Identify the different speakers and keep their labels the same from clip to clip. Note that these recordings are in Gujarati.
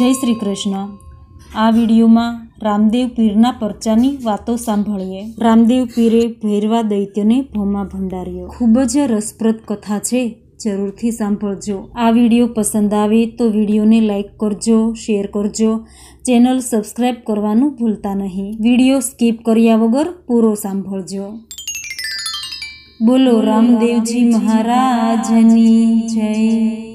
Speaker 1: જય શ્રી કૃષ્ણ આ વિડીયોમાં રામદેવ પીરના પરચાની વાતો સાંભળીએ રામદેવ પીરે ભૈરવા દૈત્યને ભોમાં ભંડાર્યો ખૂબ જ રસપ્રદ કથા છે જરૂરથી સાંભળજો આ વિડીયો પસંદ આવે તો વિડીયોને લાઇક કરજો શેર કરજો ચેનલ સબસ્ક્રાઈબ કરવાનું ભૂલતા નહીં વિડીયો સ્કીપ કર્યા વગર પૂરો સાંભળજો બોલો રામદેવજી મહારાજની જય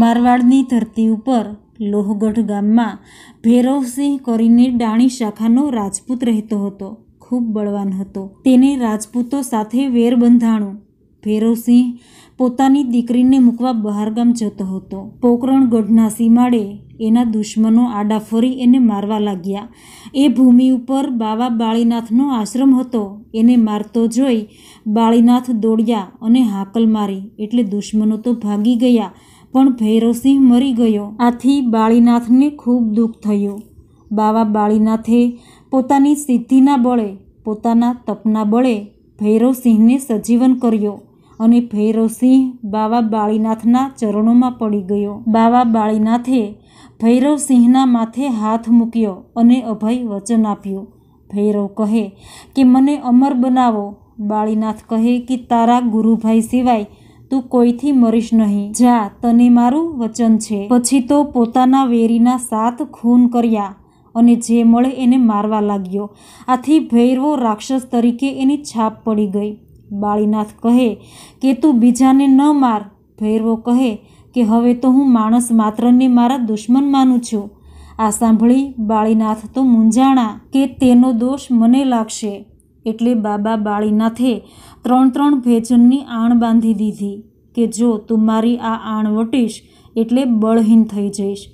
Speaker 1: મારવાડની ધરતી ઉપર લોહગઢ ગામમાં ભૈરવસિંહ કરીને ડાણી શાખાનો રાજપૂત રહેતો હતો ખૂબ બળવાન હતો તેને રાજપૂતો સાથે વેર બંધાણું ભૈરવસિંહ પોતાની દીકરીને મૂકવા બહારગામ જતો હતો પોકરણ ગઢના સીમાડે એના દુશ્મનો આડા ફરી એને મારવા લાગ્યા એ ભૂમિ ઉપર બાવા બાળીનાથનો આશ્રમ હતો એને મારતો જોઈ બાળીનાથ દોડ્યા અને હાકલ મારી એટલે દુશ્મનો તો ભાગી ગયા પણ ભૈરવસિંહ મરી ગયો આથી બાળીનાથને ખૂબ દુઃખ થયું બાવા બાળીનાથે પોતાની સિદ્ધિના બળે પોતાના તપના બળે ભૈરવસિંહને સજીવન કર્યો અને ભૈરવસિંહ બાવા બાળીનાથના ચરણોમાં પડી ગયો બાવા બાળીનાથે ભૈરવસિંહના માથે હાથ મૂક્યો અને અભય વચન આપ્યું ભૈરવ કહે કે મને અમર બનાવો બાળીનાથ કહે કે તારા ગુરુભાઈ સિવાય તું કોઈથી મરીશ નહીં જા તને મારું વચન છે પછી તો પોતાના વેરીના સાત ખૂન કર્યા અને જે મળે એને મારવા લાગ્યો આથી ભૈરવો રાક્ષસ તરીકે એની છાપ પડી ગઈ બાળીનાથ કહે કે તું બીજાને ન માર ભૈરવો કહે કે હવે તો હું માણસ માત્રને મારા દુશ્મન માનું છું આ સાંભળી બાળીનાથ તો મૂંઝાણા કે તેનો દોષ મને લાગશે એટલે બાબા બાળીનાથે ત્રણ ત્રણ ભેજનની આણ બાંધી દીધી કે જો તું મારી આ આણ વટીશ એટલે બળહીન થઈ જઈશ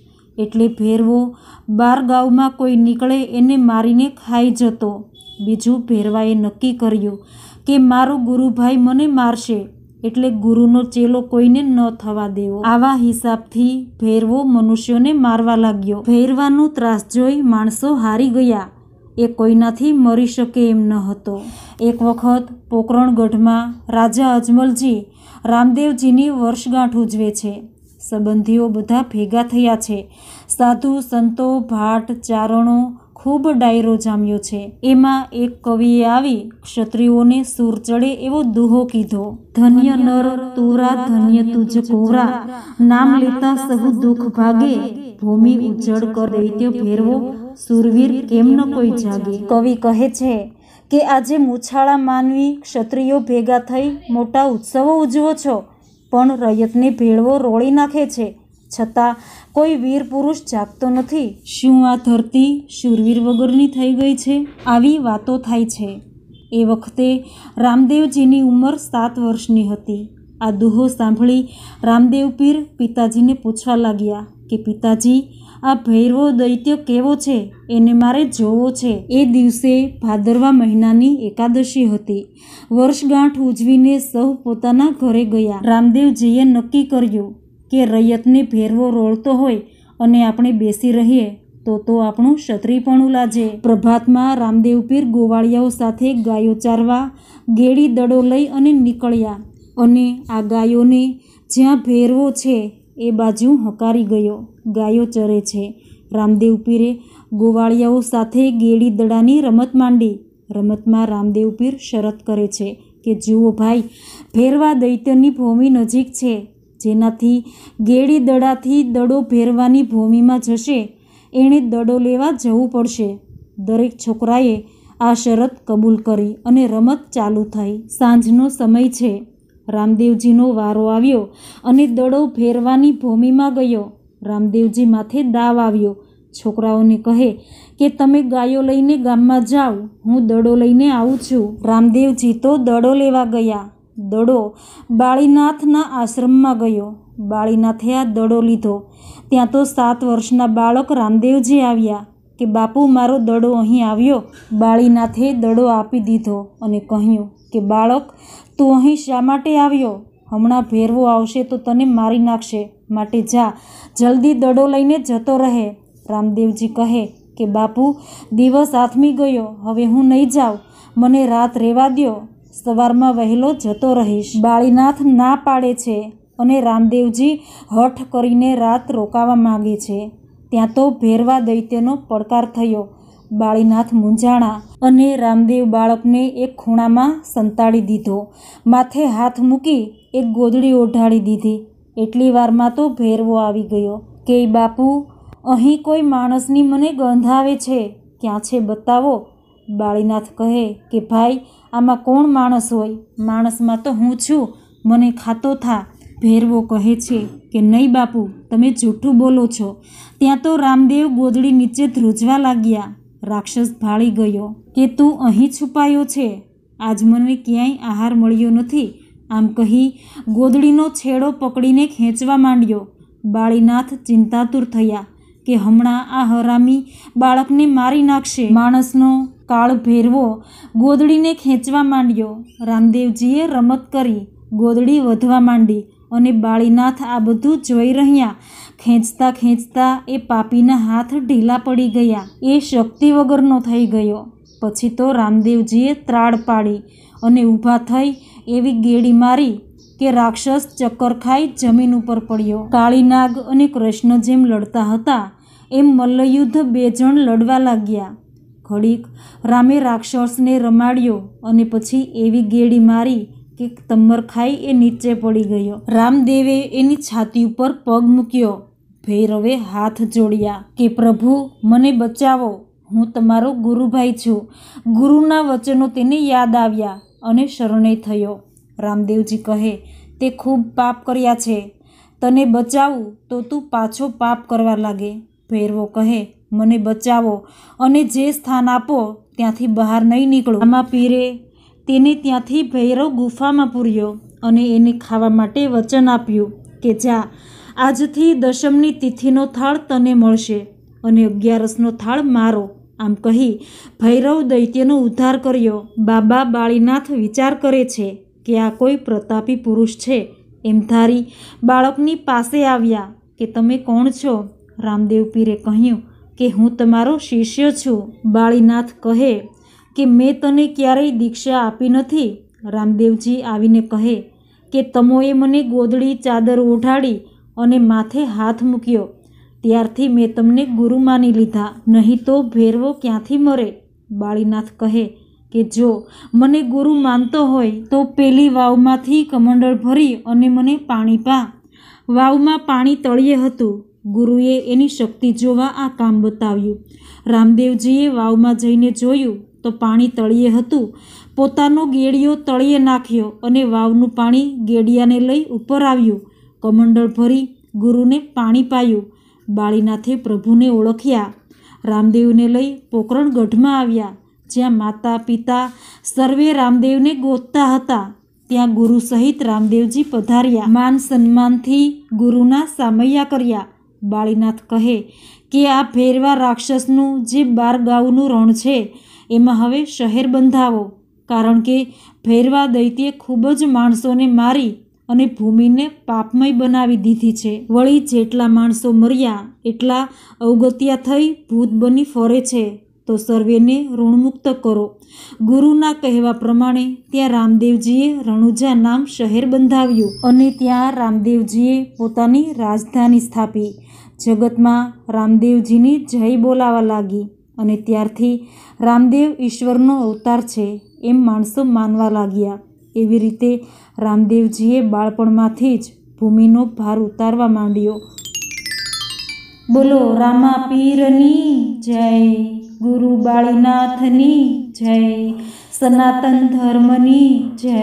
Speaker 1: એટલે ભેરવો બાર ગાઉમાં કોઈ નીકળે એને મારીને ખાઈ જતો બીજું ભેરવાએ નક્કી કર્યું કે મારો ગુરુભાઈ મને મારશે એટલે ગુરુનો ચેલો કોઈને ન થવા દેવો આવા હિસાબથી ભેરવો મનુષ્યોને મારવા લાગ્યો ભેરવાનું ત્રાસ જોઈ માણસો હારી ગયા એ કોઈનાથી મરી શકે એમ ન હતો એક વખત પોકરણગઢમાં રાજા અજમલજી રામદેવજીની વર્ષગાંઠ ઉજવે છે સંબંધીઓ બધા ભેગા થયા છે સાધુ સંતો ભાટ ચારણો ખૂબ ડાયરો જામ્યો છે એમાં એક કવિએ આવી ક્ષત્રિયોને સૂર ચડે એવો દુહો કીધો ધન્ય નર તુરા ધન્ય તુજ કોરા નામ લેતા સહુ દુઃખ ભાગે ભૂમિ ઉજળ કર દૈત્ય ભેરવો સુરવીર કેમ ન કોઈ જાગે કવિ કહે છે કે આજે મુછાળા માનવી ક્ષત્રિયો ભેગા થઈ મોટા ઉત્સવો ઉજવો છો પણ રયતને ભેળવો રોળી નાખે છે છતાં કોઈ વીર પુરુષ જાગતો નથી શું આ ધરતી શુરવીર વગરની થઈ ગઈ છે આવી વાતો થાય છે એ વખતે રામદેવજીની ઉંમર સાત વર્ષની હતી આ દુહો સાંભળી રામદેવ પીર પિતાજીને પૂછવા લાગ્યા કે પિતાજી આ ભૈરવો દૈત્ય કેવો છે એને મારે જોવો છે એ દિવસે ભાદરવા મહિનાની એકાદશી હતી વર્ષગાંઠ ઉજવીને સૌ પોતાના ઘરે ગયા રામદેવજીએ નક્કી કર્યું કે રૈયતને ભેરવો રોળતો હોય અને આપણે બેસી રહીએ તો તો આપણું ક્ષત્રિયપણું લાજે પ્રભાતમાં રામદેવ પીર ગોવાળિયાઓ સાથે ગાયો ચારવા ગેડી દડો લઈ અને નીકળ્યા અને આ ગાયોને જ્યાં ભેરવો છે એ બાજુ હકારી ગયો ગાયો ચરે છે રામદેવ પીરે ગોવાળિયાઓ સાથે ગેડી દડાની રમત માંડી રમતમાં રામદેવ પીર શરત કરે છે કે જુઓ ભાઈ ફેરવા દૈત્યની ભૂમિ નજીક છે જેનાથી ગેડી દડાથી દડો ફેરવાની ભૂમિમાં જશે એણે દડો લેવા જવું પડશે દરેક છોકરાએ આ શરત કબૂલ કરી અને રમત ચાલુ થઈ સાંજનો સમય છે રામદેવજીનો વારો આવ્યો અને દડો ફેરવાની ભૂમિમાં ગયો રામદેવજી માથે દાવ આવ્યો છોકરાઓને કહે કે તમે ગાયો લઈને ગામમાં જાઓ હું દડો લઈને આવું છું રામદેવજી તો દડો લેવા ગયા દડો બાળીનાથના આશ્રમમાં ગયો બાળીનાથે આ દડો લીધો ત્યાં તો સાત વર્ષના બાળક રામદેવજી આવ્યા કે બાપુ મારો દડો અહીં આવ્યો બાળીનાથે દડો આપી દીધો અને કહ્યું કે બાળક તું અહીં શા માટે આવ્યો હમણાં ભેરવો આવશે તો તને મારી નાખશે માટે જા જલ્દી દડો લઈને જતો રહે રામદેવજી કહે કે બાપુ દિવસ આથમી ગયો હવે હું નહીં જાઉં મને રાત રહેવા દો સવારમાં વહેલો જતો રહીશ બાળીનાથ ના પાડે છે અને રામદેવજી હઠ કરીને રાત રોકાવા માગે છે ત્યાં તો ભેરવા દૈત્યનો પડકાર થયો બાળીનાથ મુંજાણા અને રામદેવ બાળકને એક ખૂણામાં સંતાડી દીધો માથે હાથ મૂકી એક ગોદડી ઓઢાડી દીધી એટલી વારમાં તો ભેરવો આવી ગયો કે બાપુ અહીં કોઈ માણસની મને ગંધાવે છે ક્યાં છે બતાવો બાળીનાથ કહે કે ભાઈ આમાં કોણ માણસ હોય માણસમાં તો હું છું મને ખાતો થા ભેરવો કહે છે કે નહીં બાપુ તમે જૂઠું બોલો છો ત્યાં તો રામદેવ ગોદડી નીચે ધ્રુજવા લાગ્યા રાક્ષસ ભાળી ગયો કે તું અહીં છુપાયો છે આજ મને ક્યાંય આહાર મળ્યો નથી આમ કહી ગોદડીનો છેડો પકડીને ખેંચવા માંડ્યો બાળીનાથ ચિંતાતુર થયા કે હમણાં આ હરામી બાળકને મારી નાખશે માણસનો કાળ ભેરવો ગોદડીને ખેંચવા માંડ્યો રામદેવજીએ રમત કરી ગોદડી વધવા માંડી અને બાળીનાથ આ બધું જોઈ રહ્યા ખેંચતા ખેંચતા એ પાપીના હાથ ઢીલા પડી ગયા એ શક્તિ વગરનો થઈ ગયો પછી તો રામદેવજીએ ત્રાડ પાડી અને ઊભા થઈ એવી ગેડી મારી કે રાક્ષસ ચક્કર ખાઈ જમીન ઉપર પડ્યો કાળીનાગ અને કૃષ્ણ જેમ લડતા હતા એમ મલ્લયુદ્ધ બે જણ લડવા લાગ્યા ઘડીક રામે રાક્ષસને રમાડ્યો અને પછી એવી ગેડી મારી કે તમ્મર ખાઈ એ નીચે પડી ગયો રામદેવે એની છાતી ઉપર પગ મૂક્યો ભૈરવે હાથ જોડ્યા કે પ્રભુ મને બચાવો હું તમારો ગુરુભાઈ છું ગુરુના વચનો તેને યાદ આવ્યા અને શરણે થયો રામદેવજી કહે તે ખૂબ પાપ કર્યા છે તને બચાવું તો તું પાછો પાપ કરવા લાગે ભૈરવો કહે મને બચાવો અને જે સ્થાન આપો ત્યાંથી બહાર નહીં નીકળો આમાં પીરે તેને ત્યાંથી ભૈરવ ગુફામાં પૂર્યો અને એને ખાવા માટે વચન આપ્યું કે જા આજથી દશમની તિથિનો થાળ તને મળશે અને અગિયારસનો થાળ મારો આમ કહી ભૈરવ દૈત્યનો ઉદ્ધાર કર્યો બાબા બાળીનાથ વિચાર કરે છે કે આ કોઈ પ્રતાપી પુરુષ છે એમ ધારી બાળકની પાસે આવ્યા કે તમે કોણ છો રામદેવ પીરે કહ્યું કે હું તમારો શિષ્ય છું બાળીનાથ કહે કે મેં તને ક્યારેય દીક્ષા આપી નથી રામદેવજી આવીને કહે કે તમોએ મને ગોદડી ચાદર ઓઢાડી અને માથે હાથ મૂક્યો ત્યારથી મેં તમને ગુરુ માની લીધા નહીં તો ભેરવો ક્યાંથી મરે બાળીનાથ કહે કે જો મને ગુરુ માનતો હોય તો પેલી વાવમાંથી કમંડળ ભરી અને મને પાણી પા વાવમાં પાણી તળીએ હતું ગુરુએ એની શક્તિ જોવા આ કામ બતાવ્યું રામદેવજીએ વાવમાં જઈને જોયું તો પાણી તળિયે હતું પોતાનો ગેડિયો તળિયે નાખ્યો અને વાવનું પાણી ગેડિયાને લઈ ઉપર આવ્યું કમંડળ ભરી ગુરુને પાણી પાયું બાળીનાથે પ્રભુને ઓળખ્યા રામદેવને લઈ પોકરણ ગઢમાં આવ્યા જ્યાં માતા પિતા સર્વે રામદેવને ગોતતા હતા ત્યાં ગુરુ સહિત રામદેવજી પધાર્યા માન સન્માનથી ગુરુના સામૈયા કર્યા બાળીનાથ કહે કે આ ફેરવા રાક્ષસનું જે બાર ગાઉનું રણ છે એમાં હવે શહેર બંધાવો કારણ કે ભૈરવા દૈત્યે ખૂબ જ માણસોને મારી અને ભૂમિને પાપમય બનાવી દીધી છે વળી જેટલા માણસો મર્યા એટલા અવગત્યા થઈ ભૂત બની ફરે છે તો સર્વેને ઋણમુક્ત કરો ગુરુના કહેવા પ્રમાણે ત્યાં રામદેવજીએ રણુજા નામ શહેર બંધાવ્યું અને ત્યાં રામદેવજીએ પોતાની રાજધાની સ્થાપી જગતમાં રામદેવજીની જય બોલાવા લાગી અને ત્યારથી રામદેવ ઈશ્વરનો અવતાર છે એમ માણસો માનવા લાગ્યા એવી રીતે રામદેવજીએ બાળપણમાંથી જ ભૂમિનો ભાર ઉતારવા માંડ્યો બોલો રામા પીરની જય ગુરુ બાળીનાથની જય સનાતન ધર્મની જય